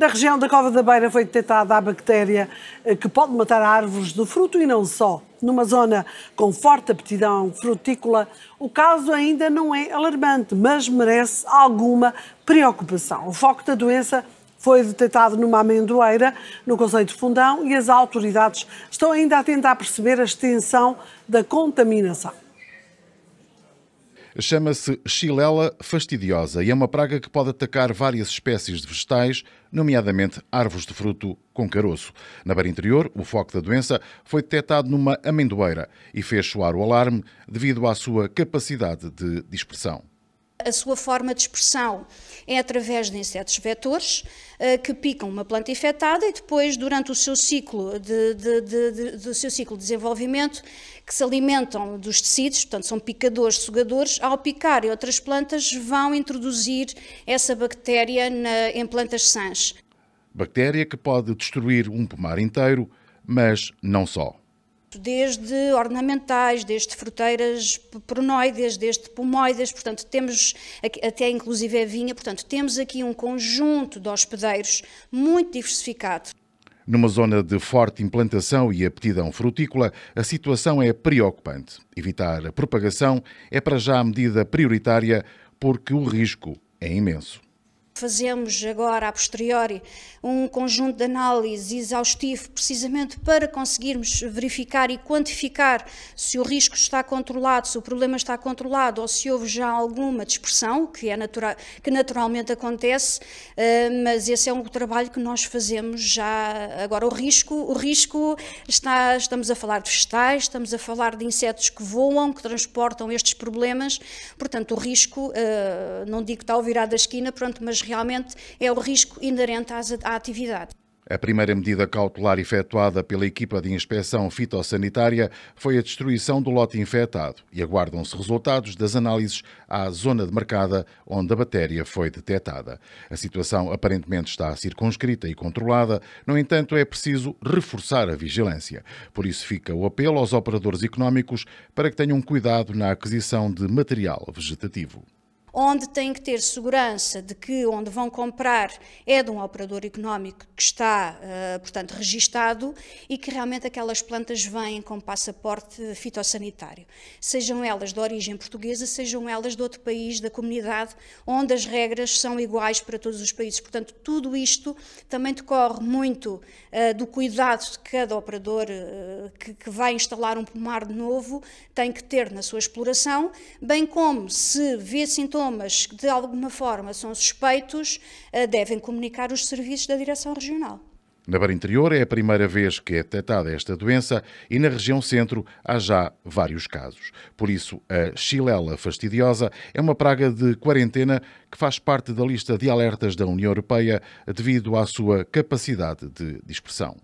Na região da Cova da Beira foi detectada a bactéria eh, que pode matar árvores do fruto e não só. Numa zona com forte aptidão frutícola, o caso ainda não é alarmante, mas merece alguma preocupação. O foco da doença foi detectado numa amendoeira no Conselho de Fundão e as autoridades estão ainda a tentar perceber a extensão da contaminação. Chama-se Chilela fastidiosa e é uma praga que pode atacar várias espécies de vegetais, nomeadamente árvores de fruto com caroço. Na beira interior, o foco da doença foi detectado numa amendoeira e fez soar o alarme devido à sua capacidade de dispersão a sua forma de expressão é através de insetos vetores eh, que picam uma planta infectada e depois, durante o seu ciclo de, de, de, do seu ciclo de desenvolvimento, que se alimentam dos tecidos, portanto são picadores, sugadores, ao picarem outras plantas vão introduzir essa bactéria na, em plantas sãs. Bactéria que pode destruir um pomar inteiro, mas não só desde ornamentais, desde fruteiras peronóides, desde pomoides, portanto temos até inclusive a vinha, portanto temos aqui um conjunto de hospedeiros muito diversificado. Numa zona de forte implantação e aptidão frutícola, a situação é preocupante. Evitar a propagação é para já a medida prioritária porque o risco é imenso fazemos agora, a posteriori, um conjunto de análise exaustivo, precisamente para conseguirmos verificar e quantificar se o risco está controlado, se o problema está controlado ou se houve já alguma dispersão, que, é natural, que naturalmente acontece, eh, mas esse é um trabalho que nós fazemos já agora. O risco, o risco está, estamos a falar de vegetais, estamos a falar de insetos que voam, que transportam estes problemas, portanto o risco, eh, não digo que está ao virar da esquina, pronto, mas realmente é o risco inerente à atividade. A primeira medida cautelar efetuada pela equipa de inspeção fitossanitária foi a destruição do lote infectado e aguardam-se resultados das análises à zona demarcada onde a bactéria foi detectada. A situação aparentemente está circunscrita e controlada, no entanto, é preciso reforçar a vigilância. Por isso, fica o apelo aos operadores económicos para que tenham cuidado na aquisição de material vegetativo onde têm que ter segurança de que onde vão comprar é de um operador económico que está, eh, portanto, registado e que realmente aquelas plantas vêm com passaporte fitossanitário, sejam elas de origem portuguesa, sejam elas de outro país da comunidade, onde as regras são iguais para todos os países. Portanto, tudo isto também decorre muito eh, do cuidado de cada operador eh, que vai instalar um pomar de novo, tem que ter na sua exploração, bem como se vê sintomas sintomas que de alguma forma são suspeitos eh, devem comunicar os serviços da Direção Regional. Na barra Interior é a primeira vez que é detectada esta doença e na região centro há já vários casos. Por isso, a xilela fastidiosa é uma praga de quarentena que faz parte da lista de alertas da União Europeia devido à sua capacidade de dispersão.